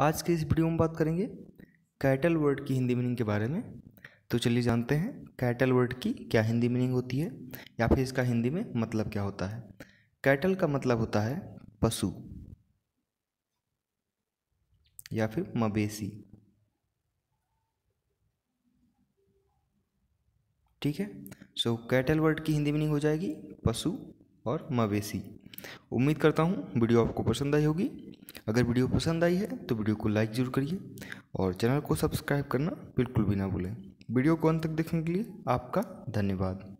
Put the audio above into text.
आज के इस वीडियो में बात करेंगे कैटल वर्ड की हिंदी मीनिंग के बारे में तो चलिए जानते हैं कैटल वर्ड की क्या हिंदी मीनिंग होती है या फिर इसका हिंदी में मतलब क्या होता है कैटल का मतलब होता है पशु या फिर मवेशी ठीक है सो कैटल वर्ड की हिंदी मीनिंग हो जाएगी पशु और मवेशी उम्मीद करता हूँ वीडियो आपको पसंद आई होगी अगर वीडियो पसंद आई है तो वीडियो को लाइक ज़रूर करिए और चैनल को सब्सक्राइब करना बिल्कुल भी ना भूलें वीडियो को अंत तक देखने के लिए आपका धन्यवाद